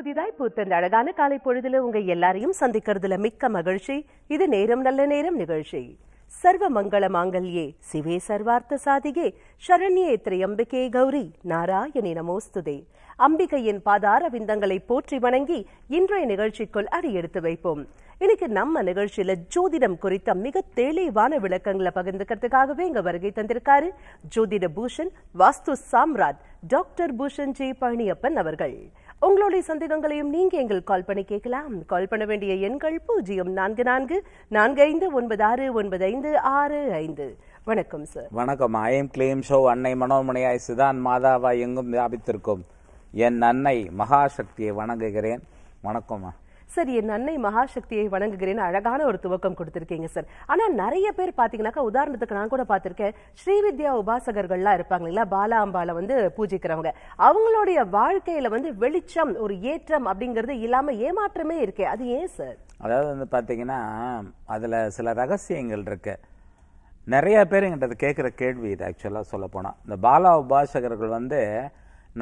புதிதாய் பூத்த அழகான காலை பொழுதுல உங்க எல்லாரையும் சந்திக்கிறதுல மிக்க மகிழ்ச்சி இது நேரம் நல்ல நேரம் நிகழ்ச்சி சர்வ மங்கள மாங்கல்யே சிவே சர்வார்த்த சாதிகே சரண்யே திரையம்பிகே கௌரி நாராயணி நமோஸ்துதே அம்பிகையின் பாதார விந்தங்களை போற்றி வணங்கி இன்றைய நிகழ்ச்சிக்குள் எடுத்து வைப்போம் இன்னைக்கு நம்ம நிகழ்ச்சியில ஜோதிடம் குறித்த மிக தெளிவான விளக்கங்களை பகிர்ந்துக்கிறதுக்காகவே இங்க வருகை தந்திருக்காரு ஜோதிட பூஷன் வாஸ்து சாம்ராட் டாக்டர் பூஷன் ஜே பழனியப்பன் அவர்கள் உங்களுடைய சந்தேகங்களையும் நீங்க எங்கள் கால் பண்ணி கேட்கலாம் கால் பண்ண வேண்டிய எண்கள் பூஜ்ஜியம் நான்கு நான்கு நான்கு ஐந்து ஒன்பது ஆறு ஒன்பது ஐந்து ஆறு ஐந்து வணக்கம் சார் வணக்கம் ஐஎம் கிளீம் ஷோ அன்னை மனோமணியாய் சிதான் மாதாவா எங்கும் வியாபித்திருக்கும் என் அன்னை மகாசக்தியை வணங்குகிறேன் வணக்கம்மா சார் என் அன்னை மகாசக்தியை வணங்குகிறேன் அழகான ஒரு துவக்கம் கொடுத்துருக்கீங்க சார் ஆனால் நிறைய பேர் பார்த்தீங்கன்னாக்கா உதாரணத்துக்கு நான் கூட பார்த்துருக்கேன் ஸ்ரீவித்யா உபாசகர்கள்லாம் இருப்பாங்க இல்லைங்களா பாலா அம்பால வந்து பூஜிக்கிறவங்க அவங்களுடைய வாழ்க்கையில் வந்து வெளிச்சம் ஒரு ஏற்றம் அப்படிங்கிறது இல்லாமல் ஏமாற்றமே இருக்கே அது ஏன் சார் அதாவது வந்து பார்த்தீங்கன்னா அதில் சில ரகசியங்கள் இருக்கு நிறைய பேர் எங்கிட்ட கேட்குற கேள்வி இது ஆக்சுவலாக சொல்ல போனால் இந்த பாலா உபாசகர்கள் வந்து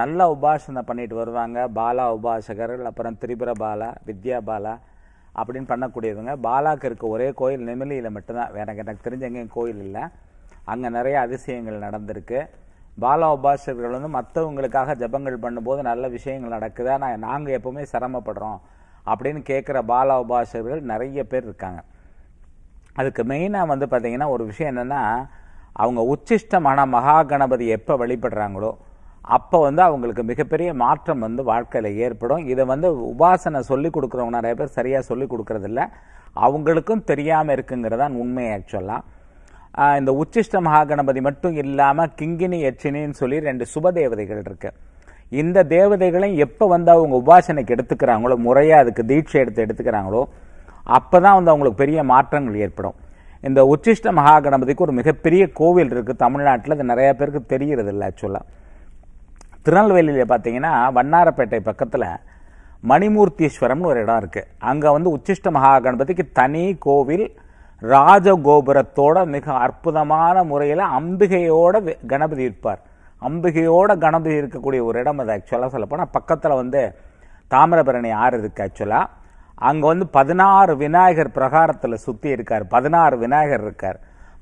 நல்ல உபாசனை பண்ணிட்டு வருவாங்க பாலா உபாசகர்கள் அப்புறம் திரிபுர பாலா வித்யா பாலா அப்படின்னு பண்ணக்கூடியவங்க பாலாக்கு இருக்க ஒரே கோயில் நெமிலியில் மட்டும்தான் வேற எனக்கு தெரிஞ்ச எங்கேயும் கோயில் இல்லை அங்கே நிறைய அதிசயங்கள் நடந்திருக்கு பாலா உபாசகர்கள் வந்து மற்றவங்களுக்காக ஜபங்கள் பண்ணும்போது நல்ல விஷயங்கள் நடக்குதா நான் நாங்கள் எப்போவுமே சிரமப்படுறோம் அப்படின்னு கேட்குற பாலா உபாசகர்கள் நிறைய பேர் இருக்காங்க அதுக்கு மெயினாக வந்து பார்த்திங்கன்னா ஒரு விஷயம் என்னென்னா அவங்க உச்சிஷ்டமான மகா கணபதி எப்போ வழிபடுறாங்களோ அப்போ வந்து அவங்களுக்கு மிகப்பெரிய மாற்றம் வந்து வாழ்க்கையில் ஏற்படும் இதை வந்து உபாசனை சொல்லி கொடுக்குறவங்க நிறைய பேர் சரியாக சொல்லி கொடுக்குறதில்ல அவங்களுக்கும் தெரியாமல் இருக்குங்கிறதான் உண்மை ஆக்சுவலாக இந்த உச்சிஷ்ட மகாகணபதி மட்டும் இல்லாமல் கிங்கினி எச்சினின்னு சொல்லி ரெண்டு சுப தேவதைகள் இருக்கு இந்த தேவதைகளையும் எப்போ வந்து அவங்க உபாசனைக்கு எடுத்துக்கிறாங்களோ முறையாக அதுக்கு தீட்சை எடுத்து எடுத்துக்கிறாங்களோ அப்போ தான் வந்து அவங்களுக்கு பெரிய மாற்றங்கள் ஏற்படும் இந்த உச்சிஷ்ட மகாகணபதிக்கு ஒரு மிகப்பெரிய கோவில் இருக்குது தமிழ்நாட்டில் அது நிறையா பேருக்கு இல்லை ஆக்சுவலாக திருநெல்வேலியில் பார்த்தீங்கன்னா வண்ணாரப்பேட்டை பக்கத்தில் மணிமூர்த்தீஸ்வரம்னு ஒரு இடம் இருக்குது அங்கே வந்து உச்சிஷ்ட மகா கணபதிக்கு தனி கோவில் ராஜகோபுரத்தோட மிக அற்புதமான முறையில் அம்பிகையோட கணபதி இருப்பார் அம்பிகையோட கணபதி இருக்கக்கூடிய ஒரு இடம் அது ஆக்சுவலாக சொல்லப்போனால் பக்கத்தில் வந்து தாமிரபரணி ஆறு இருக்குது ஆக்சுவலாக அங்கே வந்து பதினாறு விநாயகர் பிரகாரத்தில் சுற்றி இருக்கார் பதினாறு விநாயகர் இருக்கார்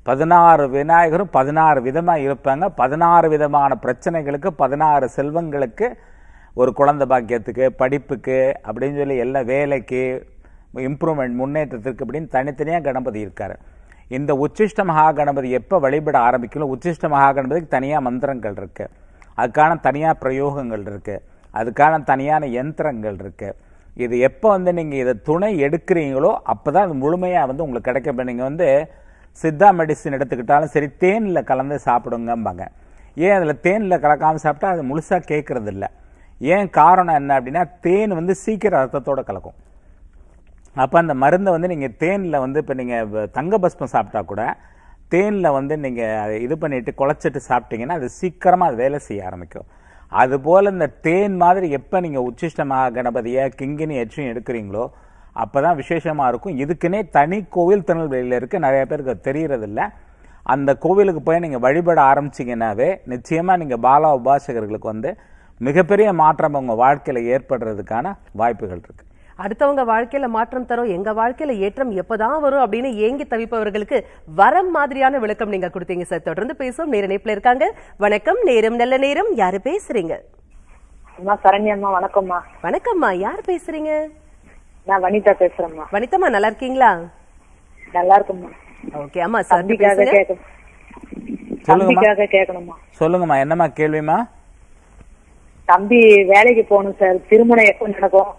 பதினாறு விநாயகரும் பதினாறு விதமாக இருப்பாங்க பதினாறு விதமான பிரச்சனைகளுக்கு பதினாறு செல்வங்களுக்கு ஒரு குழந்த பாக்கியத்துக்கு படிப்புக்கு அப்படின்னு சொல்லி எல்லா வேலைக்கு இம்ப்ரூவ்மெண்ட் முன்னேற்றத்திற்கு அப்படின்னு தனித்தனியாக கணபதி இருக்கார் இந்த உச்சிஷ்ட மகா கணபதி எப்போ வழிபட ஆரம்பிக்கணும் உச்சிஷ்ட மகா கணபதிக்கு தனியாக மந்திரங்கள் இருக்குது அதுக்கான தனியாக பிரயோகங்கள் இருக்குது அதுக்கான தனியான யந்திரங்கள் இருக்குது இது எப்போ வந்து நீங்கள் இதை துணை எடுக்கிறீங்களோ அப்போ தான் அது முழுமையாக வந்து உங்களுக்கு கிடைக்க நீங்கள் வந்து சித்தா மெடிசின் எடுத்துக்கிட்டாலும் சரி தேனில் கலந்து சாப்பிடுங்கம்பாங்க ஏன் அதில் தேனில் கலக்காமல் சாப்பிட்டா அது முழுசாக கேட்குறது இல்லை ஏன் காரணம் என்ன அப்படின்னா தேன் வந்து சீக்கிரம் ரத்தத்தோடு கலக்கும் அப்போ அந்த மருந்தை வந்து நீங்கள் தேனில் வந்து இப்போ நீங்கள் தங்க பஸ்மம் சாப்பிட்டா கூட தேனில் வந்து நீங்கள் அதை இது பண்ணிவிட்டு குழச்சிட்டு சாப்பிட்டீங்கன்னா அது சீக்கிரமாக அது வேலை செய்ய ஆரம்பிக்கும் அதுபோல் இந்த தேன் மாதிரி எப்போ நீங்கள் உச்சிஷ்டமாக கணபதியை கிங்கினி எச்சும் எடுக்கிறீங்களோ அப்போ தான் விசேஷமாக இருக்கும் இதுக்குன்னே தனி கோவில் திருநெல்வேலியில் இருக்குது நிறைய பேருக்கு தெரிகிறதில்ல அந்த கோவிலுக்கு போய் நீங்கள் வழிபட ஆரம்பிச்சிங்கன்னாவே நிச்சயமாக நீங்கள் பாலா உபாசகர்களுக்கு வந்து மிகப்பெரிய மாற்றம் உங்கள் வாழ்க்கையில் ஏற்படுறதுக்கான வாய்ப்புகள் இருக்குது அடுத்தவங்க வாழ்க்கையில மாற்றம் தரும் எங்க வாழ்க்கையில ஏற்றம் எப்பதான் வரும் அப்படின்னு ஏங்கி தவிப்பவர்களுக்கு வரம் மாதிரியான விளக்கம் நீங்க கொடுத்தீங்க சார் தொடர்ந்து பேசும் நேர இணைப்புல இருக்காங்க வணக்கம் நேரம் நல்ல நேரம் யாரு பேசுறீங்க சரண்யம்மா வணக்கம்மா வணக்கம்மா யார் பேசுறீங்க நான் வனிதா பேசுறேம்மா வனிதாமா நல்லா இருக்கீங்களா நல்லா இருக்கும்மா ஓகே அம்மா தம்பிக்காக கேட்க தம்பிக்காக சொல்லுங்கம்மா என்னம்மா கேள்விமா தம்பி வேலைக்கு போகணும் சார் திருமணம் எப்போ நடக்கும்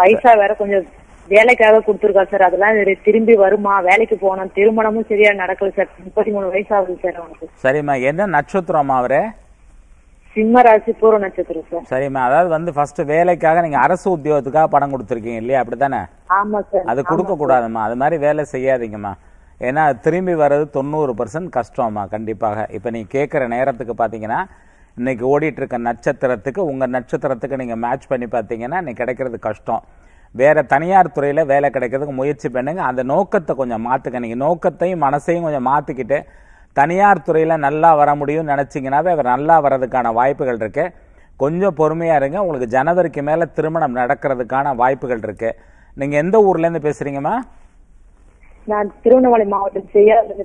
பைசா வேற கொஞ்சம் வேலைக்காக கொடுத்துருக்கா சார் அதெல்லாம் திரும்பி வருமா வேலைக்கு போனோம் திருமணமும் சரியா நடக்கல சார் முப்பத்தி மூணு வயசு ஆகுது சார் அவனுக்கு சரிம்மா என்ன நட்சத்திரமா அவரு சிம்ம ராசி பூர்வ நட்சத்திரம் சார் சரிம்மா அதாவது வந்து ஃபர்ஸ்ட் வேலைக்காக நீங்க அரசு உத்தியோகத்துக்காக பணம் கொடுத்துருக்கீங்க இல்லையா அப்படித்தானே ஆமா சார் அது கொடுக்க கூடாதுமா அது மாதிரி வேலை செய்யாதீங்கம்மா ஏன்னா திரும்பி வர்றது தொண்ணூறு பர்சன்ட் கஷ்டம்மா கண்டிப்பாக இப்போ நீங்க கேட்குற நேரத்துக்கு பார்த்தீங்கன்னா இன்னைக்கு ஓடிட்டு இருக்க நட்சத்திரத்துக்கு உங்க நட்சத்திரத்துக்கு நீங்க மேட்ச் பண்ணி பார்த்தீங்கன்னா இன்னைக்கு கிடைக்கிறது கஷ்டம் வேற தனியார் துறையில் வேலை கிடைக்கிறதுக்கு முயற்சி பண்ணுங்க அந்த நோக்கத்தை கொஞ்சம் மாற்றுக்க நீங்கள் நோக்கத்தையும் மனசையும் கொஞ்சம் மாற்றிக்கிட்டு தனியார் துறையில் நல்லா வர முடியும்னு நினச்சிங்கன்னாவே அவர் நல்லா வர்றதுக்கான வாய்ப்புகள் இருக்கு கொஞ்சம் பொறுமையாக இருங்க உங்களுக்கு ஜனவரிக்கு மேலே திருமணம் நடக்கிறதுக்கான வாய்ப்புகள் இருக்கு நீங்கள் எந்த ஊர்லேருந்து பேசுகிறீங்கம்மா நான் திருவண்ணாமலை மாவட்டம்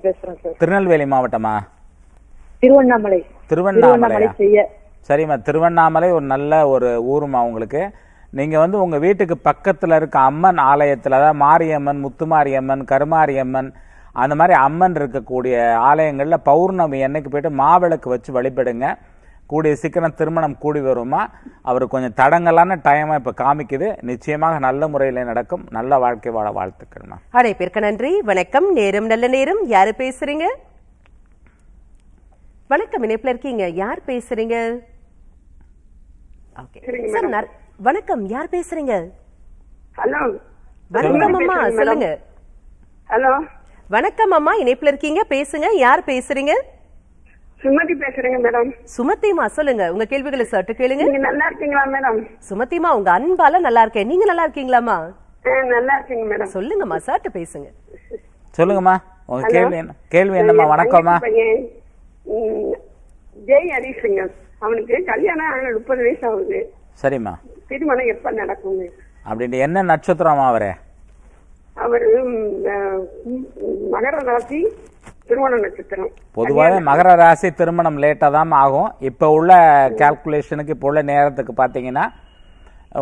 பேசுகிறேன் சார் திருநெல்வேலி மாவட்டமா திருவண்ணாமலை திருவண்ணாமலை சரிம்மா திருவண்ணாமலை ஒரு நல்ல ஒரு ஊருமா உங்களுக்கு நீங்கள் வந்து உங்கள் வீட்டுக்கு பக்கத்தில் இருக்க அம்மன் ஆலயத்தில் அதாவது மாரியம்மன் முத்துமாரியம்மன் கருமாரியம்மன் அந்த மாதிரி அம்மன் இருக்கக்கூடிய ஆலயங்களில் பௌர்ணமி என்னைக்கு போயிட்டு மாவிளக்கு வச்சு வழிபடுங்க கூடிய சீக்கிரம் திருமணம் கூடி வருமா அவர் கொஞ்சம் தடங்கலான டைமாக இப்போ காமிக்குது நிச்சயமாக நல்ல முறையில் நடக்கும் நல்ல வாழ்க்கை வாழ வாழ்த்துக்கள்மா பேருக்கு நன்றி வணக்கம் நேரம் நல்ல நேரம் யாரு பேசுறீங்க வணக்கம் இணைப்பில் இருக்கீங்க யார் பேசுறீங்க வணக்கம் யார் பேசுறீங்க ஹலோ வணக்கம் அம்மா சொல்லுங்க ஹலோ வணக்கம் அம்மா இணைப்புல இருக்கீங்க பேசுங்க யார் பேசுறீங்க சுமதி பேசுறேங்க மேடம் சுமதிமா சொல்லுங்க உங்க கேள்விகளை சற்று கேளுங்க நீங்க நல்லா இருக்கீங்களா மேடம் சுமதிமா உங்க அன்பால நல்லா இருக்கேன் நீங்க நல்லா இருக்கீங்களாமா நல்லா இருக்கீங்க மேடம் சொல்லுங்கம்மா சற்று பேசுங்க சொல்லுங்கம்மா உங்க கேள்வி என்ன கேள்வி என்னம்மா வணக்கம்மா ஜெய் ஹரிசுங்க அவனுக்கு கல்யாணம் ஆன முப்பது வயசு ஆகுது சரிம்மா திருமணம் எப்ப நடக்கும் அப்படின்னு என்ன நட்சத்திரமா அவரே அவர் மகர ராசி திருமண நட்சத்திரம் பொதுவாக மகர ராசி திருமணம் லேட்டாக தான் ஆகும் இப்போ உள்ள கால்குலேஷனுக்கு இப்போ உள்ள நேரத்துக்கு பார்த்தீங்கன்னா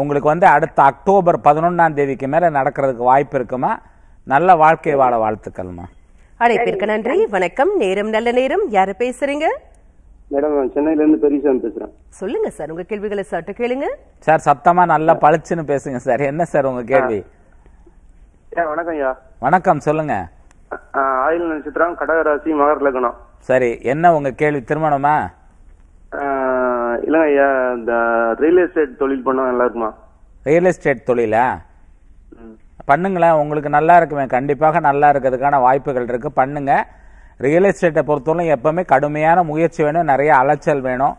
உங்களுக்கு வந்து அடுத்த அக்டோபர் பதினொன்றாம் தேதிக்கு மேலே நடக்கிறதுக்கு வாய்ப்பு இருக்குமா நல்ல வாழ்க்கை வாழ வாழ்த்துக்கள்மா அழைப்பிற்கு நன்றி வணக்கம் நேரம் நல்ல நேரம் யாரு பேசுறீங்க மேடம் சென்னையில இருந்து பெரியசாமி பேசுறேன் சொல்லுங்க சார் உங்க கேள்விகளை சட்ட கேளுங்க சார் சத்தமா நல்லா பளிச்சுன்னு பேசுங்க சார் என்ன சார் உங்க கேள்வி வணக்கம் ஐயா வணக்கம் சொல்லுங்க ஆயுள் நட்சத்திரம் கடகராசி மகர் லக்னம் சரி என்ன உங்க கேள்வி திருமணமா இல்லைங்க ஐயா இந்த ரியல் எஸ்டேட் தொழில் பண்ண நல்லா இருக்குமா ரியல் எஸ்டேட் தொழிலா பண்ணுங்களேன் உங்களுக்கு நல்லா இருக்குமே கண்டிப்பாக நல்லா இருக்கிறதுக்கான வாய்ப்புகள் இருக்கு பண்ணுங்க ரியல் எஸ்டேட்டை பொறுத்தவரைக்கும் எப்பவுமே கடுமையான முயற்சி வேணும் நிறைய அலைச்சல் வேணும்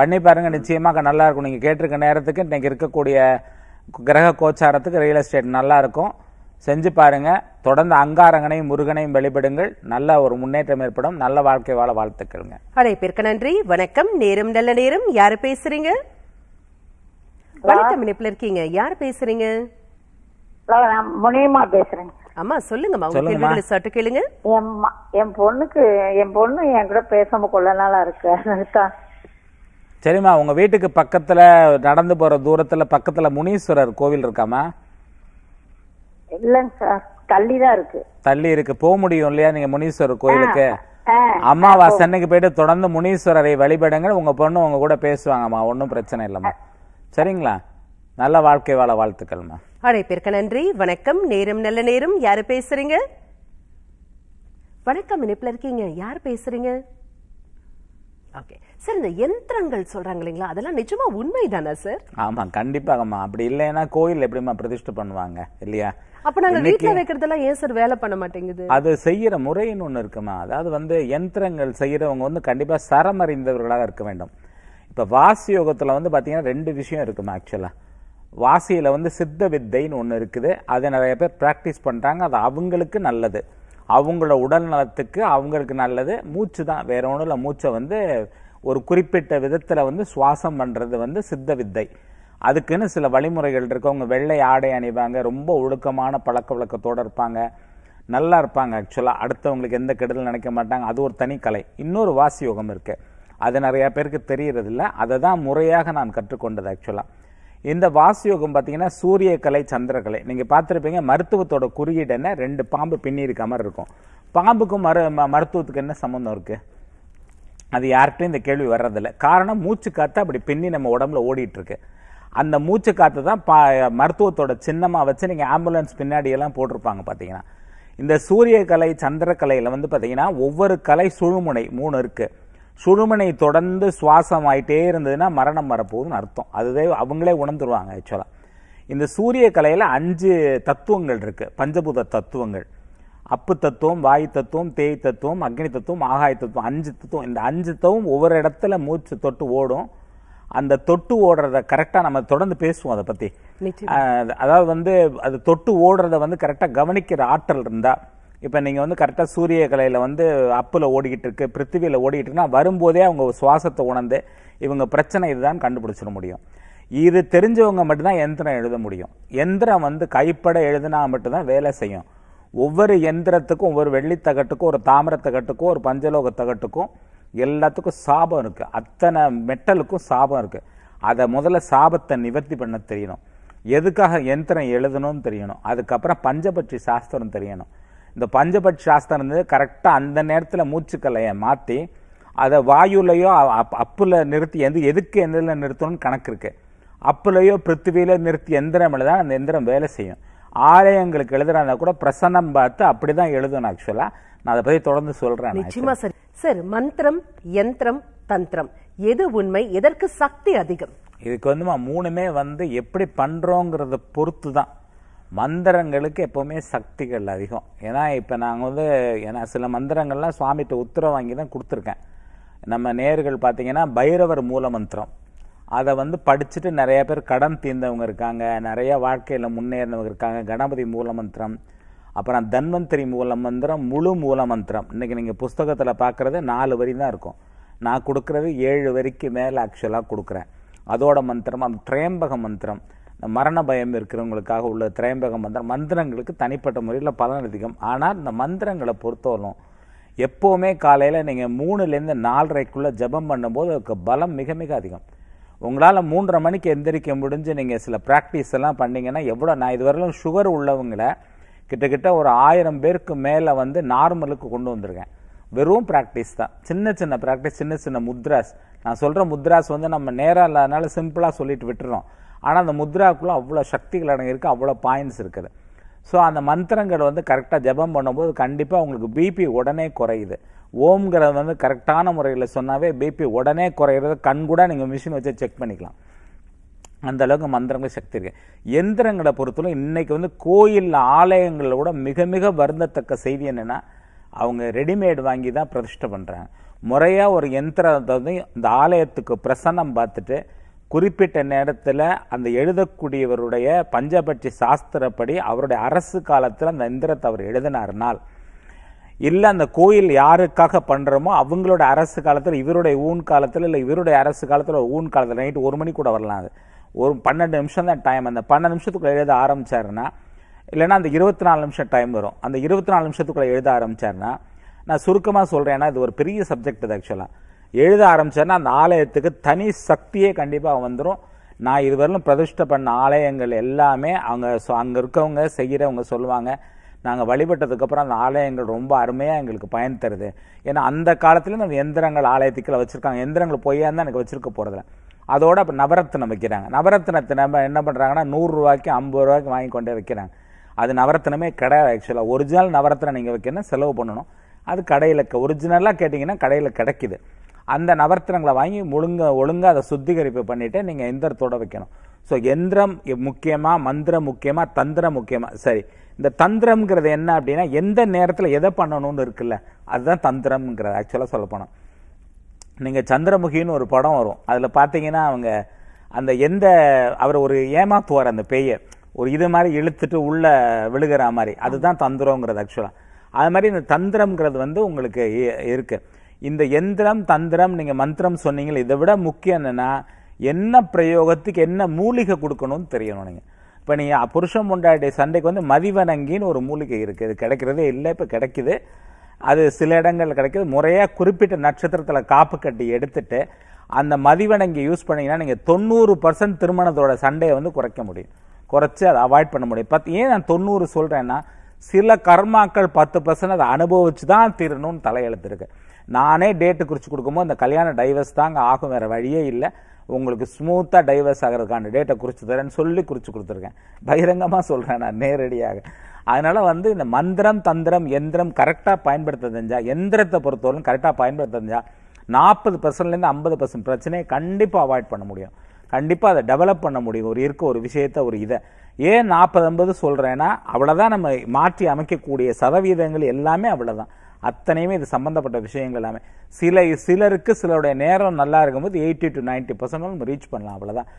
பண்ணி பாருங்க நிச்சயமாக நல்லா இருக்கும் நீங்க கேட்டிருக்க நேரத்துக்கு இன்னைக்கு இருக்கக்கூடிய கிரக கோச்சாரத்துக்கு ரியல் எஸ்டேட் நல்லா இருக்கும் செஞ்சு பாருங்கள் தொடர்ந்து அங்காரங்கனையும் முருகனையும் வெளிப்படுங்கள் நல்ல ஒரு முன்னேற்றம் ஏற்படும் நல்ல வாழ்க்கை வாழ வாழ்த்துக்கள்ங்க அழைப்பிற்கு நன்றி வணக்கம் நேரம் நல்ல நேரம் யாரு பேசுறீங்க வணக்கம் இணைப்புல இருக்கீங்க யார் பேசுறீங்க முனியம்மா பேசுறேங்க அம்மா சொல்லுங்கம்மா உங்க கேள்விகளை சட்டு கேளுங்க என் பொண்ணுக்கு என் பொண்ணு என் கூட பேசாம கொள்ள நாளா இருக்கு சரிம்மா உங்க வீட்டுக்கு பக்கத்துல நடந்து போற தூரத்துல பக்கத்துல முனீஸ்வரர் கோவில் இருக்காமா இல்லைங்க சார் தள்ளி தான் இருக்கு தள்ளி இருக்கு போக முடியும் இல்லையா நீங்க முனீஸ்வரர் கோயிலுக்கு அம்மாவா சென்னைக்கு போயிட்டு தொடர்ந்து முனீஸ்வரரை வழிபடுங்க உங்க பொண்ணு உங்க கூட பேசுவாங்கம்மா ஒன்றும் பிரச்சனை இல்லைம்மா சரிங்களா நல்ல வாழ்க்கை வாழ வாழ்த்துக்கள்மா அழைப்பிற்கு நன்றி வணக்கம் நேரம் நல்ல நேரம் யாரு பேசுறீங்க வணக்கம் இணைப்புல இருக்கீங்க யார் பேசுறீங்க ஓகே சார் இந்த யந்திரங்கள் சொல்றாங்க இல்லைங்களா அதெல்லாம் நிஜமா உண்மைதானா சார் ஆமா கண்டிப்பாகம்மா அப்படி இல்லைன்னா கோயில் எப்படிமா பிரதிஷ்டை பண்ணுவாங்க இல்லையா அப்ப நாங்க வீட்டுல வைக்கிறதெல்லாம் ஏன் சார் வேலை பண்ண மாட்டேங்குது அது செய்யற முறைன்னு ஒண்ணு இருக்குமா அதாவது வந்து யந்திரங்கள் செய்யறவங்க வந்து கண்டிப்பா சரமறிந்தவர்களாக இருக்க வேண்டும் இப்ப வாசி யோகத்துல வந்து பாத்தீங்கன்னா ரெண்டு விஷயம் இருக்குமா ஆக்சுவலா வாசியில வந்து சித்த வித்தைன்னு ஒன்று இருக்குது அதை நிறைய பேர் ப்ராக்டிஸ் பண்றாங்க அது அவங்களுக்கு நல்லது அவங்களோட உடல் நலத்துக்கு அவங்களுக்கு நல்லது மூச்சு தான் வேற ஒன்றும் இல்லை மூச்சை வந்து ஒரு குறிப்பிட்ட விதத்தில் வந்து சுவாசம் பண்ணுறது வந்து சித்த வித்தை அதுக்குன்னு சில வழிமுறைகள் இருக்குது அவங்க வெள்ளை ஆடை அணிவாங்க ரொம்ப ஒழுக்கமான பழக்க வழக்கத்தோடு இருப்பாங்க நல்லா இருப்பாங்க ஆக்சுவலாக அடுத்தவங்களுக்கு எந்த கெடுதல் நினைக்க மாட்டாங்க அது ஒரு தனி கலை இன்னொரு வாசி யோகம் இருக்குது அது நிறையா பேருக்கு தெரியறதில்ல அதை தான் முறையாக நான் கற்றுக்கொண்டது ஆக்சுவலாக இந்த வாசி யோகம் பார்த்தீங்கன்னா சூரிய கலை சந்திரக்கலை நீங்கள் பார்த்துருப்பீங்க மருத்துவத்தோட குறியீடு என்ன ரெண்டு பாம்பு பின்னி மாதிரி இருக்கும் பாம்புக்கும் மரு மருத்துவத்துக்கு என்ன சம்மந்தம் இருக்குது அது யார்கிட்டையும் இந்த கேள்வி வர்றதில்ல காரணம் மூச்சு காற்று அப்படி பின்னி நம்ம உடம்புல ஓடிட்டுருக்கு அந்த மூச்சு காற்று தான் பா மருத்துவத்தோட சின்னமாக வச்சு நீங்கள் ஆம்புலன்ஸ் பின்னாடியெல்லாம் போட்டிருப்பாங்க பார்த்தீங்கன்னா இந்த சூரியகலை சந்திரக்கலையில் வந்து பார்த்தீங்கன்னா ஒவ்வொரு கலை சுழுமுனை மூணு இருக்குது சுழுமுனை தொடர்ந்து சுவாசம் ஆகிட்டே இருந்ததுன்னா மரணம் வரப்போகுதுன்னு அர்த்தம் அதுவே அவங்களே உணர்ந்துருவாங்க ஆக்சுவலாக இந்த சூரிய கலையில் அஞ்சு தத்துவங்கள் இருக்குது பஞ்சபூத தத்துவங்கள் அப்பு தத்துவம் வாயு தத்துவம் தேய் தத்துவம் அக்னி தத்துவம் ஆகாய தத்துவம் அஞ்சு தத்துவம் இந்த அஞ்சு தத்துவம் ஒவ்வொரு இடத்துல மூச்சு தொட்டு ஓடும் அந்த தொட்டு ஓடுறத கரெக்டாக நம்ம தொடர்ந்து பேசுவோம் அதை பற்றி அதாவது வந்து அது தொட்டு ஓடுறத வந்து கரெக்டாக கவனிக்கிற ஆற்றல் இருந்தால் இப்போ நீங்கள் வந்து கரெக்டாக சூரிய கலையில் வந்து அப்பில் ஓடிக்கிட்டு இருக்கு பிருத்திவியில் ஓடிக்கிட்டு இருக்குன்னா வரும்போதே அவங்க சுவாசத்தை உணர்ந்து இவங்க பிரச்சனை இதுதான் கண்டுபிடிச்சிட முடியும் இது தெரிஞ்சவங்க மட்டும்தான் எந்திரம் எழுத முடியும் எந்திரம் வந்து கைப்பட எழுதினா மட்டும்தான் வேலை செய்யும் ஒவ்வொரு எந்திரத்துக்கும் ஒவ்வொரு வெள்ளித்தகட்டுக்கும் ஒரு தாமிரத்தகட்டுக்கும் ஒரு பஞ்சலோகத்தகட்டுக்கும் எல்லாத்துக்கும் சாபம் இருக்குது அத்தனை மெட்டலுக்கும் சாபம் இருக்குது அதை முதல்ல சாபத்தை நிவர்த்தி பண்ண தெரியணும் எதுக்காக எந்திரம் எழுதணும்னு தெரியணும் அதுக்கப்புறம் பஞ்சபட்சி சாஸ்திரம் தெரியணும் இந்த பஞ்சபட்சி சாஸ்திரம் வந்து கரெக்டாக அந்த நேரத்தில் மூச்சுக்கலையை மாற்றி அதை வாயுலையோ அப்பில் நிறுத்தி எந்த எதுக்கு எந்திரில் நிறுத்தணும்னு கணக்கு இருக்குது அப்புலையோ பிருத்திவியில நிறுத்தி எந்திரம் எழுதா அந்த எந்திரம் வேலை செய்யும் ஆலயங்களுக்கு எழுதுறாங்க கூட பிரசன்னம் பார்த்து அப்படிதான் எழுதணும் ஆக்சுவலா நான் அதை பத்தி தொடர்ந்து சொல்றேன் நிச்சயமா சார் சார் மந்திரம் யந்திரம் தந்திரம் எது உண்மை எதற்கு சக்தி அதிகம் இதுக்கு வந்து மூணுமே வந்து எப்படி பண்றோங்கிறத பொறுத்து தான் மந்திரங்களுக்கு எப்போவுமே சக்திகள் அதிகம் ஏன்னா இப்போ நாங்கள் வந்து ஏன்னா சில மந்திரங்கள்லாம் சுவாமிகிட்ட உத்தரவு வாங்கி தான் கொடுத்துருக்கேன் நம்ம நேர்கள் பார்த்தீங்கன்னா பைரவர் மூல மந்திரம் அதை வந்து படிச்சுட்டு நிறைய பேர் கடன் தீர்ந்தவங்க இருக்காங்க நிறைய வாழ்க்கையில் முன்னேறினவங்க இருக்காங்க கணபதி மூல மந்திரம் அப்புறம் தன்வந்திரி மூல மந்திரம் முழு மூல மந்திரம் இன்றைக்கி நீங்கள் புஸ்தகத்தில் பார்க்குறது நாலு வரி தான் இருக்கும் நான் கொடுக்குறது ஏழு வரிக்கு மேலே ஆக்சுவலாக கொடுக்குறேன் அதோட மந்திரம் அந்த திரையம்பக மந்திரம் இந்த மரண பயம் இருக்கிறவங்களுக்காக உள்ள திரையம்பக மந்திரம் மந்திரங்களுக்கு தனிப்பட்ட முறையில் பலன் அதிகம் ஆனால் இந்த மந்திரங்களை பொறுத்தவரும் எப்போவுமே காலையில் நீங்கள் மூணுலேருந்து நாலரைக்குள்ளே ஜபம் பண்ணும்போது அதுக்கு பலம் மிக மிக அதிகம் உங்களால் மூன்றரை மணிக்கு எந்திரிக்க முடிஞ்சு நீங்கள் சில ப்ராக்டிஸ் எல்லாம் பண்ணிங்கன்னா எவ்வளோ நான் இதுவரையிலும் சுகர் உள்ளவங்களை கிட்டத்தட்ட ஒரு ஆயிரம் பேருக்கு மேலே வந்து நார்மலுக்கு கொண்டு வந்திருக்கேன் வெறும் ப்ராக்டிஸ் தான் சின்ன சின்ன ப்ராக்டிஸ் சின்ன சின்ன முத்ராஸ் நான் சொல்கிற முத்ராஸ் வந்து நம்ம நேராக இல்லாதனால சிம்பிளாக சொல்லிட்டு விட்டுறோம் ஆனால் அந்த முத்ராக்குள்ளே அவ்வளோ சக்திகள் அடங்கியிருக்கு அவ்வளோ பாயிண்ட்ஸ் இருக்குது ஸோ அந்த மந்திரங்கள் வந்து கரெக்டாக ஜபம் பண்ணும்போது கண்டிப்பாக உங்களுக்கு பிபி உடனே குறையுது ஓம்ங்கிறது வந்து கரெக்டான முறையில் சொன்னாவே பிபி உடனே குறையிறது கண் கூட நீங்கள் மிஷின் வச்சு செக் பண்ணிக்கலாம் அந்த அளவுக்கு மந்திரங்கள் சக்தி இருக்கு எந்திரங்களை பொறுத்தவரை இன்னைக்கு வந்து கோயில் ஆலயங்களோட மிக மிக வருந்தத்தக்க செய்தி என்னென்னா அவங்க ரெடிமேட் வாங்கி தான் பிரதிஷ்டை பண்ணுறாங்க முறையாக ஒரு எந்திரத்தை வந்து இந்த ஆலயத்துக்கு பிரசன்னம் பார்த்துட்டு குறிப்பிட்ட நேரத்தில் அந்த எழுதக்கூடியவருடைய பஞ்சபட்சி சாஸ்திரப்படி அவருடைய அரசு காலத்தில் அந்த எந்திரத்தை அவர் எழுதினார்னால் இல்லை அந்த கோயில் யாருக்காக பண்ணுறோமோ அவங்களோட அரசு காலத்தில் இவருடைய ஊன் காலத்தில் இல்லை இவருடைய அரசு காலத்தில் ஊன் காலத்தில் நைட்டு ஒரு மணி கூட வரலாம் அது ஒரு பன்னெண்டு நிமிஷம் தான் டைம் அந்த பன்னெண்டு நிமிஷத்துக்குள்ளே எழுத ஆரம்பித்தாருன்னா இல்லைனா அந்த இருபத்தி நாலு நிமிஷம் டைம் வரும் அந்த இருபத்தி நாலு நிமிஷத்துக்குள்ளே எழுத ஆரம்பித்தார்னா நான் சுருக்கமாக சொல்கிறேன்னா இது ஒரு பெரிய சப்ஜெக்ட் இது ஆக்சுவலாக எழுத ஆரம்பித்தாருன்னா அந்த ஆலயத்துக்கு தனி சக்தியே கண்டிப்பாக வந்துடும் நான் இதுவரையிலும் பிரதிஷ்டை பண்ண ஆலயங்கள் எல்லாமே அவங்க அங்கே இருக்கவங்க செய்கிறவங்க சொல்லுவாங்க நாங்கள் வழிபட்டதுக்கப்புறம் அந்த ஆலயங்கள் ரொம்ப அருமையாக எங்களுக்கு பயன் தருது ஏன்னா அந்த காலத்தில் நம்ம எந்திரங்கள் ஆலயத்துக்குள்ள வச்சுருக்காங்க எந்திரங்கள் பொய்யா தான் எனக்கு வச்சுருக்க போகிறதில்ல அதோடு அப்போ நவரத்தினம் வைக்கிறாங்க நவரத்தினத்தை நம்ம என்ன பண்ணுறாங்கன்னா நூறுரூவாய்க்கு ஐம்பது ரூபாய்க்கு வாங்கி கொண்டே வைக்கிறாங்க அது நவரத்தினமே கிடையாது ஆக்சுவலாக ஒரிஜினல் நவரத்தினம் நீங்கள் வைக்கணும் செலவு பண்ணணும் அது கடையில் ஒரிஜினலாக கேட்டிங்கன்னா கடையில் கிடைக்கிது அந்த நவர்த்தனங்களை வாங்கி ஒழுங்க ஒழுங்காக அதை சுத்திகரிப்பு பண்ணிவிட்டு நீங்கள் எந்திரத்தோடு வைக்கணும் ஸோ எந்திரம் முக்கியமாக மந்திரம் முக்கியமாக தந்திரம் முக்கியமாக சரி இந்த தந்திரம்ங்கிறது என்ன அப்படின்னா எந்த நேரத்தில் எதை பண்ணணும்னு இருக்குல்ல அதுதான் தந்திரம்ங்கிறது ஆக்சுவலாக சொல்ல நீங்கள் சந்திரமுகின்னு ஒரு படம் வரும் அதில் பார்த்தீங்கன்னா அவங்க அந்த எந்த அவர் ஒரு ஏமாத்துவார் அந்த பேயை ஒரு இது மாதிரி இழுத்துட்டு உள்ளே விழுகிற மாதிரி அதுதான் தந்திரங்கிறது ஆக்சுவலாக அது மாதிரி இந்த தந்திரம்ங்கிறது வந்து உங்களுக்கு இருக்குது இந்த எந்திரம் தந்திரம் நீங்கள் மந்திரம் சொன்னீங்களே இதை விட முக்கியம் என்னென்னா என்ன பிரயோகத்துக்கு என்ன மூலிகை கொடுக்கணும்னு தெரியணும் நீங்கள் இப்போ நீ புருஷன் முண்டாட்டி சண்டைக்கு வந்து மதிவணங்கின்னு ஒரு மூலிகை இருக்குது கிடைக்கிறதே இல்லை இப்போ கிடைக்குது அது சில இடங்கள் கிடைக்குது முறையாக குறிப்பிட்ட நட்சத்திரத்தில் காப்பு கட்டி எடுத்துட்டு அந்த மதிவணங்கி யூஸ் பண்ணிங்கன்னா நீங்கள் தொண்ணூறு பர்சன்ட் திருமணத்தோட சண்டையை வந்து குறைக்க முடியும் குறைச்சி அதை அவாய்ட் பண்ண முடியும் பத்து ஏன் நான் தொண்ணூறு சொல்கிறேன்னா சில கர்மாக்கள் பத்து பர்சன்ட் அதை அனுபவிச்சு தான் தீரணும்னு தலையெழுத்து நானே டேட்டு குறித்து கொடுக்கும்போது அந்த கல்யாண டைவர்ஸ் தாங்க ஆகும் வேறு வழியே இல்லை உங்களுக்கு ஸ்மூத்தாக டைவர்ஸ் ஆகிறதுக்கான டேட்டை குறித்து தரேன்னு சொல்லி குறித்து கொடுத்துருக்கேன் பகிரங்கமாக சொல்கிறேன் நான் நேரடியாக அதனால் வந்து இந்த மந்திரம் தந்திரம் எந்திரம் கரெக்டாக பயன்படுத்த தெரிஞ்சால் எந்திரத்தை பொறுத்தவரைக்கும் கரெக்டாக பயன்படுத்த தெரிஞ்சால் நாற்பது பர்சன்ட்லேருந்து ஐம்பது பர்சன்ட் பிரச்சனையை கண்டிப்பாக அவாய்ட் பண்ண முடியும் கண்டிப்பாக அதை டெவலப் பண்ண முடியும் ஒரு இருக்க ஒரு விஷயத்தை ஒரு இதை ஏன் நாற்பது ஐம்பது சொல்கிறேன்னா அவ்வளோதான் நம்ம மாற்றி அமைக்கக்கூடிய சதவீதங்கள் எல்லாமே அவ்வளோதான் அத்தனையுமே இது சம்மந்தப்பட்ட விஷயங்கள் எல்லாமே சில சிலருக்கு சிலருடைய நேரம் நல்லா இருக்கும்போது எயிட்டி டு நைன்ட்டி பர்சன்ட் நம்ம ரீச் பண்ணலாம் அவ்வளோதான்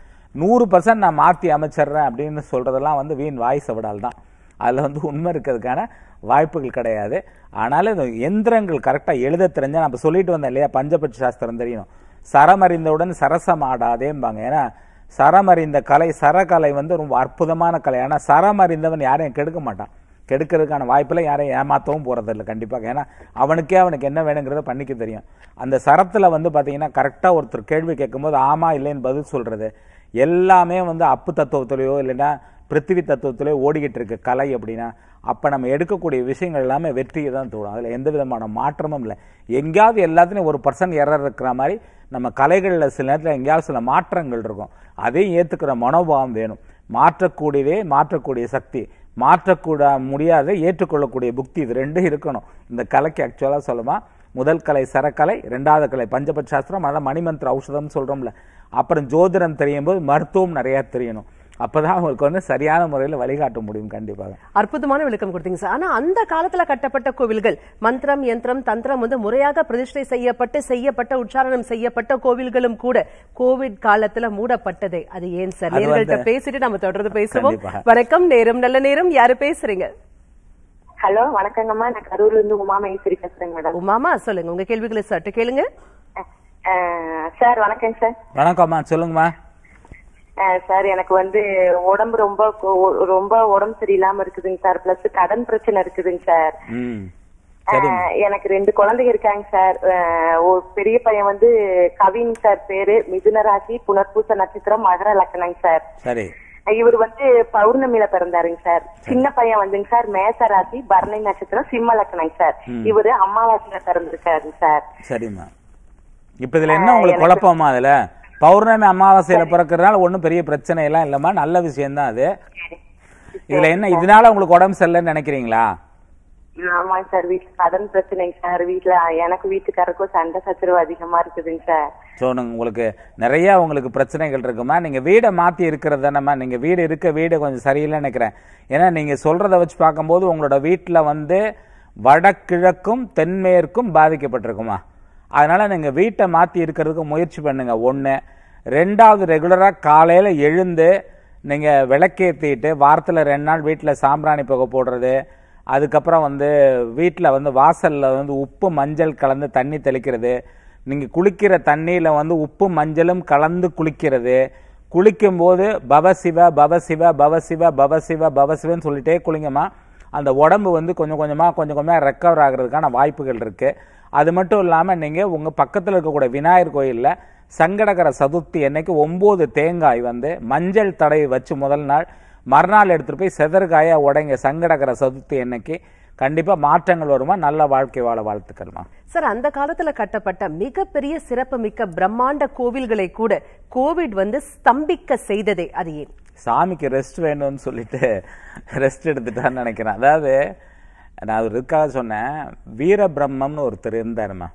நூறு பர்சன்ட் நான் மாற்றி அமைச்சிட்றேன் அப்படின்னு சொல்கிறதெல்லாம் வந்து வீண் வாய் விடால் தான் அதில் வந்து உண்மை இருக்கிறதுக்கான வாய்ப்புகள் கிடையாது ஆனாலும் இந்த எந்திரங்கள் கரெக்டாக எழுத தெரிஞ்சால் நம்ம சொல்லிட்டு வந்தேன் இல்லையா பஞ்சபட்ச சாஸ்திரம் தெரியணும் சரமறிந்தவுடன் ஆடாதேம்பாங்க ஏன்னா சரமறிந்த கலை சரகலை வந்து ரொம்ப அற்புதமான கலை ஆனால் சரமறிந்தவன் யாரையும் கெடுக்க மாட்டான் கெடுக்கிறதுக்கான வாய்ப்பில் யாரையும் ஏமாற்றவும் போகிறதில்ல கண்டிப்பாக ஏன்னா அவனுக்கே அவனுக்கு என்ன வேணுங்கிறத பண்ணிக்க தெரியும் அந்த சரத்தில் வந்து பார்த்தீங்கன்னா கரெக்டாக ஒருத்தர் கேள்வி கேட்கும்போது ஆமாம் இல்லைன்னு பதில் சொல்கிறது எல்லாமே வந்து அப்பு தத்துவத்திலையோ இல்லைன்னா பிருத்திவி தத்துவத்திலே ஓடிக்கிட்டு இருக்கு கலை அப்படின்னா அப்போ நம்ம எடுக்கக்கூடிய விஷயங்கள் எல்லாமே வெற்றியை தான் தோணும் அதில் எந்த விதமான மாற்றமும் இல்லை எங்கேயாவது எல்லாத்துலேயும் ஒரு பர்சன்ட் எரர் இருக்கிற மாதிரி நம்ம கலைகளில் சில நேரத்தில் எங்கேயாவது சில மாற்றங்கள் இருக்கும் அதையும் ஏற்றுக்கிற மனோபாவம் வேணும் மாற்றக்கூடியதே மாற்றக்கூடிய சக்தி மாற்றக்கூட முடியாத ஏற்றுக்கொள்ளக்கூடிய புக்தி இது ரெண்டும் இருக்கணும் இந்த கலைக்கு ஆக்சுவலாக சொல்லுமா முதல் கலை சரக்கலை ரெண்டாவது கலை பஞ்சபட்சாஸ்திரம் அதான் மணிமந்திர ஔஷதம்னு சொல்கிறோம்ல அப்புறம் ஜோதிடம் தெரியும் போது மருத்துவம் நிறையா தெரியணும் அப்பதான் அவங்களுக்கு வந்து சரியான முறையில் வழிகாட்ட முடியும் கண்டிப்பாக அற்புதமான விளக்கம் கொடுத்தீங்க சார் ஆனா அந்த காலத்துல கட்டப்பட்ட கோவில்கள் மந்திரம் யந்திரம் தந்திரம் வந்து முறையாக பிரதிஷ்டை செய்யப்பட்டு செய்யப்பட்ட உச்சாரணம் செய்யப்பட்ட கோவில்களும் கூட கோவிட் காலத்துல மூடப்பட்டது அது ஏன் சார் நேர்கள்ட்ட பேசிட்டு நம்ம தொடர்ந்து பேசுவோம் வணக்கம் நேரம் நல்ல நேரம் யாரு பேசுறீங்க ஹலோ வணக்கங்கம்மா நான் கரூர்ல இருந்து உமா மகேஸ்வரி பேசுறேங்க மேடம் உமாமா சொல்லுங்க உங்க கேள்விகளை சார்ட்டு கேளுங்க சார் வணக்கம் சார் வணக்கம்மா சொல்லுங்கம்மா சார் எனக்கு வந்து உடம்பு ரொம்ப ரொம்ப உடம்பு சரியில்லாம இருக்குதுங்க சார் பிளஸ் கடன் பிரச்சனை இருக்குதுங்க சார் எனக்கு ரெண்டு குழந்தைங்க இருக்காங்க சார் ஒரு பெரிய பையன் வந்து கவின் சார் பேரு மிதுன ராசி புனர்பூச நட்சத்திரம் மகர லக்கணங்க சார் இவர் வந்து பௌர்ணமியில பிறந்தாருங்க சார் சின்ன பையன் வந்துங்க சார் மேச ராசி பரணி நட்சத்திரம் சிம்ம லக்கணங்க சார் இவரு அமாவாசையில பிறந்திருக்காருங்க சார் சரிம்மா இப்ப இதுல என்ன உங்களுக்கு குழப்பமா அதுல பௌர்ணமி அமாவாசையில பிறக்கிறதுனால ஒன்றும் பெரிய பிரச்சனை எல்லாம் இல்லைம்மா நல்ல விஷயம் தான் அது இதுல என்ன இதனால உங்களுக்கு உடம்பு சரியில்லைன்னு நினைக்கிறீங்களா ஆமா சார் வீட்டு கடன் பிரச்சனை சார் வீட்டுல எனக்கு வீட்டுக்காரருக்கும் சண்டை சச்சரவு அதிகமா இருக்குதுங்க சார் ஸோ உங்களுக்கு நிறைய உங்களுக்கு பிரச்சனைகள் இருக்குமா நீங்க வீடை மாத்தி இருக்கிறது தானேம்மா நீங்க வீடு இருக்க வீடு கொஞ்சம் சரியில்லைன்னு நினைக்கிறேன் ஏன்னா நீங்க சொல்றதை வச்சு பார்க்கும்போது உங்களோட வீட்டுல வந்து வடகிழக்கும் தென்மேற்கும் பாதிக்கப்பட்டிருக்குமா அதனால் நீங்கள் வீட்டை மாற்றி இருக்கிறதுக்கு முயற்சி பண்ணுங்கள் ஒன்று ரெண்டாவது ரெகுலராக காலையில் எழுந்து நீங்கள் விளக்கேற்றிட்டு வாரத்தில் ரெண்டு நாள் வீட்டில் சாம்பிராணி புகை போடுறது அதுக்கப்புறம் வந்து வீட்டில் வந்து வாசலில் வந்து உப்பு மஞ்சள் கலந்து தண்ணி தெளிக்கிறது நீங்கள் குளிக்கிற தண்ணியில் வந்து உப்பு மஞ்சளும் கலந்து குளிக்கிறது குளிக்கும்போது பவசிவ பவசிவ பவசிவ பவசிவ பவசிவன்னு சொல்லிட்டே குளிங்கம்மா அந்த உடம்பு வந்து கொஞ்சம் கொஞ்சமாக கொஞ்சம் கொஞ்சமாக ரெக்கவர் ஆகிறதுக்கான வாய்ப்புகள் இருக்குது அது மட்டும் இல்லாமல் நீங்கள் உங்கள் பக்கத்தில் இருக்கக்கூடிய விநாயகர் கோயிலில் சங்கடகர சதுர்த்தி அன்னைக்கு ஒம்பது தேங்காய் வந்து மஞ்சள் தடவை வச்சு முதல் நாள் மறுநாள் எடுத்துகிட்டு போய் செதற்காயாக உடைங்க சங்கடகர சதுர்த்தி அன்னைக்கு கண்டிப்பாக மாற்றங்கள் வருமா நல்ல வாழ்க்கை வாழ வாழ்த்துக்கள்மா சார் அந்த காலத்தில் கட்டப்பட்ட மிகப்பெரிய சிறப்பு மிக்க பிரம்மாண்ட கோவில்களை கூட கோவிட் வந்து ஸ்தம்பிக்க செய்ததே அது ஏன் சாமிக்கு ரெஸ்ட் வேணும்னு சொல்லிட்டு ரெஸ்ட் எடுத்துட்டான்னு நினைக்கிறேன் அதாவது நான் அவர் இதுக்காக சொன்னேன் வீரபிரம்மம்னு ஒருத்தர் இருந்தார்மா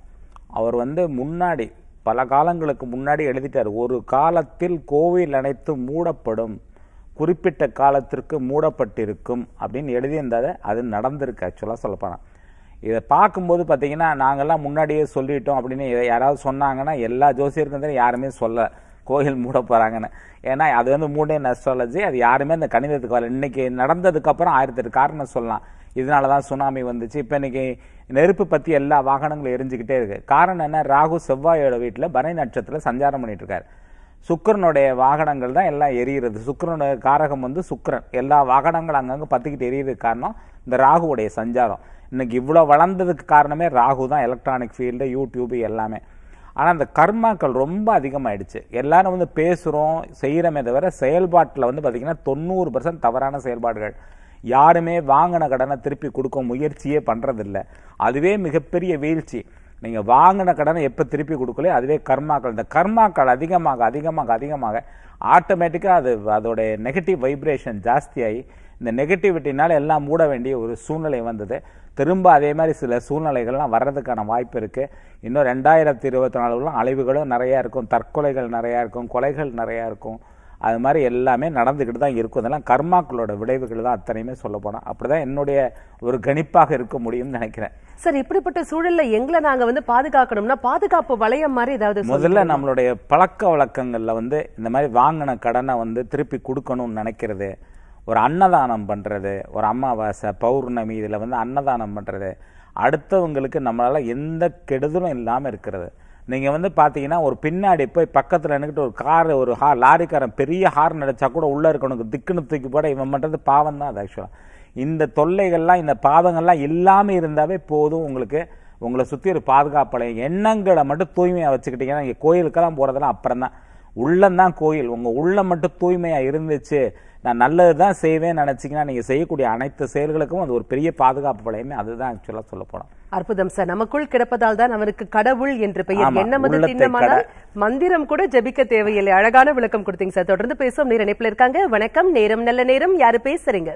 அவர் வந்து முன்னாடி பல காலங்களுக்கு முன்னாடி எழுதிட்டார் ஒரு காலத்தில் கோவில் அனைத்து மூடப்படும் குறிப்பிட்ட காலத்திற்கு மூடப்பட்டிருக்கும் அப்படின்னு எழுதியிருந்தால் அது நடந்திருக்கு ஆக்சுவலாக சொல்லப்போனால் இதை பார்க்கும்போது பார்த்தீங்கன்னா நாங்கள்லாம் முன்னாடியே சொல்லிட்டோம் அப்படின்னு யாராவது சொன்னாங்கன்னா எல்லா ஜோசியருக்கும் யாருமே சொல்ல கோயில் மூட போகிறாங்கன்னு ஏன்னா அது வந்து மூடே நெஸ்ட்ராலஜி அது யாருமே அந்த கணிதத்துக்கு வரல இன்றைக்கி நடந்ததுக்கப்புறம் ஆயிரத்தெட்டு காரணம் சொல்லலாம் இதனால தான் சுனாமி வந்துச்சு இப்போ இன்னைக்கு நெருப்பு பற்றி எல்லா வாகனங்களும் எரிஞ்சுக்கிட்டே இருக்குது காரணம் என்ன ராகு செவ்வாயோட வீட்டில் பனை நட்சத்திரம் சஞ்சாரம் பண்ணிட்டு இருக்காரு சுக்கரனுடைய வாகனங்கள் தான் எல்லாம் எரியிறது சுக்கரனுடைய காரகம் வந்து சுக்கரன் எல்லா வாகனங்களும் அங்கங்கே பற்றிக்கிட்டு எரியிறதுக்கு காரணம் இந்த ராகுவுடைய சஞ்சாரம் இன்னைக்கு இவ்வளோ வளர்ந்ததுக்கு காரணமே ராகு தான் எலக்ட்ரானிக் ஃபீல்டு யூடியூப் எல்லாமே ஆனால் அந்த கர்மாக்கள் ரொம்ப அதிகமாகிடுச்சு எல்லாரும் வந்து பேசுகிறோம் செய்கிறோமே தவிர செயல்பாட்டில் வந்து பார்த்திங்கன்னா தொண்ணூறு பர்சன்ட் தவறான செயல்பாடுகள் யாருமே வாங்கின கடனை திருப்பி கொடுக்க முயற்சியே பண்ணுறதில்ல அதுவே மிகப்பெரிய வீழ்ச்சி நீங்கள் வாங்கின கடனை எப்போ திருப்பி கொடுக்கலையோ அதுவே கர்மாக்கள் இந்த கர்மாக்கள் அதிகமாக அதிகமாக அதிகமாக ஆட்டோமேட்டிக்காக அது அதோடைய நெகட்டிவ் வைப்ரேஷன் ஜாஸ்தியாகி இந்த நெகட்டிவிட்டினால் எல்லாம் மூட வேண்டிய ஒரு சூழ்நிலை வந்தது திரும்ப அதே மாதிரி சில சூழ்நிலைகள்லாம் வர்றதுக்கான வாய்ப்பு இருக்குது இன்னும் ரெண்டாயிரத்தி இருபத்தி நாலுலாம் அழிவுகளும் நிறையா இருக்கும் தற்கொலைகள் நிறையா இருக்கும் கொலைகள் நிறையா இருக்கும் அது மாதிரி எல்லாமே நடந்துக்கிட்டு தான் இருக்கும் அதெல்லாம் கர்மாக்களோட விளைவுகள் தான் அத்தனையுமே சொல்ல போனால் அப்படி தான் என்னுடைய ஒரு கணிப்பாக இருக்க முடியும்னு நினைக்கிறேன் சார் இப்படிப்பட்ட சூழலில் எங்களை நாங்கள் வந்து பாதுகாக்கணும்னா பாதுகாப்பு வளையம் மாதிரி ஏதாவது முதல்ல நம்மளுடைய பழக்க வழக்கங்களில் வந்து இந்த மாதிரி வாங்கின கடனை வந்து திருப்பி கொடுக்கணும்னு நினைக்கிறது ஒரு அன்னதானம் பண்ணுறது ஒரு அமாவாசை பௌர்ணமி இதில் வந்து அன்னதானம் பண்ணுறது அடுத்தவங்களுக்கு நம்மளால் எந்த கெடுதலும் இல்லாமல் இருக்கிறது நீங்கள் வந்து பார்த்தீங்கன்னா ஒரு பின்னாடி போய் பக்கத்தில் நின்றுக்கிட்டு ஒரு கார் ஒரு ஹா லாரிக்காரன் பெரிய ஹார்ன் அடித்தா கூட உள்ளே இருக்கணும் திக்குன்னு தூக்கி போட இவன் பண்ணுறது பாவம் தான் அது ஆக்சுவலாக இந்த தொல்லைகள்லாம் இந்த பாவங்கள்லாம் இல்லாமல் இருந்தாவே போதும் உங்களுக்கு உங்களை சுற்றி ஒரு பாதுகாப்பலை எண்ணங்களை மட்டும் தூய்மையாக வச்சுக்கிட்டீங்கன்னா இங்கே கோயிலுக்கெல்லாம் போகிறதெல்லாம் அப்புறம் தான் உள்ளந்தான் கோயில் உங்கள் உள்ள மட்டும் தூய்மையாக இருந்துச்சு நான் நல்லது தான் செய்வேன் நினச்சிங்கன்னா நீங்கள் செய்யக்கூடிய அனைத்து செயல்களுக்கும் அது ஒரு பெரிய பாதுகாப்பு வளையமே அதுதான் ஆக்சுவலாக சொல்ல போகிறோம் அற்புதம் சார் நமக்குள் கிடப்பதால் தான் அவருக்கு கடவுள் என்று பெயர் என்ன மது திண்ணமானால் மந்திரம் கூட ஜபிக்க தேவையில்லை அழகான விளக்கம் கொடுத்தீங்க சார் தொடர்ந்து பேசும் நேர இணைப்பில் இருக்காங்க வணக்கம் நேரம் நல்ல நேரம் யாரு பேசுறீங்க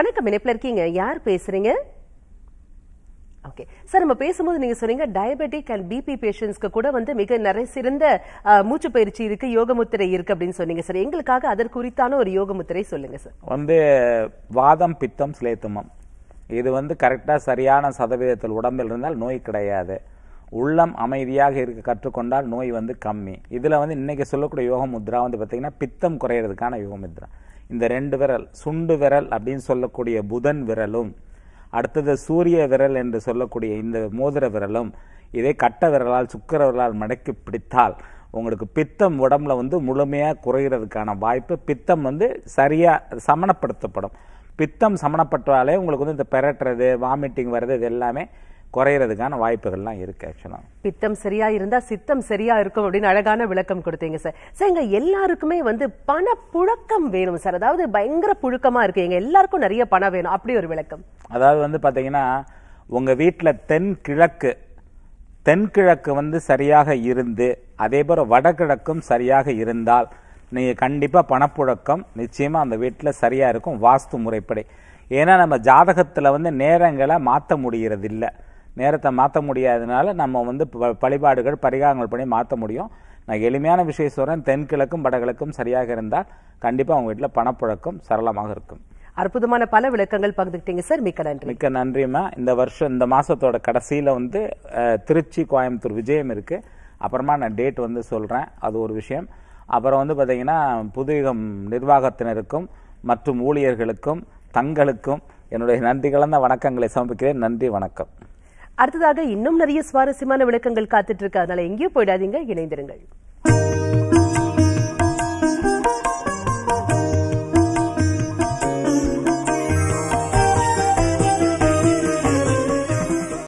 வணக்கம் இணைப்பில் இருக்கீங்க யார் பேசுறீங்க ஓகே சார் நம்ம பேசும்போது நீங்க சொன்னீங்க டயபெட்டிக் அண்ட் பிபி பேஷண்ட்ஸ்க்கு கூட வந்து மிக நிறைய சிறந்த மூச்சு பயிற்சி இருக்கு யோக முத்திரை இருக்கு அப்படின்னு சொன்னீங்க சார் எங்களுக்காக அதற்குறித்தான ஒரு யோக முத்திரை சொல்லுங்க சார் வந்து வாதம் பித்தம் சிலேத்துமம் இது வந்து கரெக்டாக சரியான சதவீதத்தில் உடம்பில் இருந்தால் நோய் கிடையாது உள்ளம் அமைதியாக இருக்க கற்றுக்கொண்டால் நோய் வந்து கம்மி இதில் வந்து இன்றைக்கி சொல்லக்கூடிய யோக முத்ரா வந்து பார்த்திங்கன்னா பித்தம் குறையிறதுக்கான யோக முத்ரா இந்த ரெண்டு விரல் சுண்டு விரல் அப்படின்னு சொல்லக்கூடிய புதன் விரலும் அடுத்தது சூரிய விரல் என்று சொல்லக்கூடிய இந்த மோதிர விரலும் இதே கட்ட விரலால் சுக்கர விரலால் மடக்கி பிடித்தால் உங்களுக்கு பித்தம் உடம்புல வந்து முழுமையாக குறைகிறதுக்கான வாய்ப்பு பித்தம் வந்து சரியாக சமணப்படுத்தப்படும் பித்தம் சமணப்பட்டாலே உங்களுக்கு வந்து இந்த பெரட்டுறது வாமிட்டிங் வர்றது இது எல்லாமே குறையிறதுக்கான வாய்ப்புகள்லாம் இருக்கு ஆக்சுவலாக பித்தம் சரியா இருந்தா சித்தம் சரியா இருக்கும் அப்படின்னு அழகான விளக்கம் கொடுத்தீங்க சார் சார் எங்க எல்லாருக்குமே வந்து பண புழக்கம் வேணும் சார் அதாவது பயங்கர புழுக்கமா இருக்கு எங்க எல்லாருக்கும் நிறைய பணம் வேணும் அப்படி ஒரு விளக்கம் அதாவது வந்து பாத்தீங்கன்னா உங்க வீட்டில் தென்கிழக்கு தென்கிழக்கு வந்து சரியாக இருந்து அதே போல வடகிழக்கும் சரியாக இருந்தால் நீங்கள் கண்டிப்பாக பணப்புழக்கம் நிச்சயமாக அந்த வீட்டில் சரியாக இருக்கும் வாஸ்து முறைப்படி ஏன்னா நம்ம ஜாதகத்தில் வந்து நேரங்களை மாற்ற முடிகிறது இல்லை நேரத்தை மாற்ற முடியாதனால நம்ம வந்து வழிபாடுகள் பரிகாரங்கள் பண்ணி மாற்ற முடியும் நான் எளிமையான விஷயம் சொல்கிறேன் தென்கிழக்கும் வடகிழக்கும் சரியாக இருந்தால் கண்டிப்பாக அவங்க வீட்டில் பணப்புழக்கம் சரளமாக இருக்கும் அற்புதமான பல விளக்கங்கள் பகிர்ந்துக்கிட்டீங்க சார் மிக்க நன்றி மிக்க நன்றிம்மா இந்த வருஷம் இந்த மாதத்தோட கடைசியில் வந்து திருச்சி கோயம்புத்தூர் விஜயம் இருக்குது அப்புறமா நான் டேட் வந்து சொல்கிறேன் அது ஒரு விஷயம் அப்புறம் வந்து பார்த்திங்கன்னா புதுயுகம் நிர்வாகத்தினருக்கும் மற்றும் ஊழியர்களுக்கும் தங்களுக்கும் என்னுடைய நன்றி கலந்த வணக்கங்களை சமர்ப்பிக்கிறேன் நன்றி வணக்கம் அடுத்ததாக இன்னும் நிறைய சுவாரஸ்யமான விளக்கங்கள் காத்துட்டு இருக்கு அதனால எங்கேயும் போயிடாதீங்க இணைந்திருங்கள்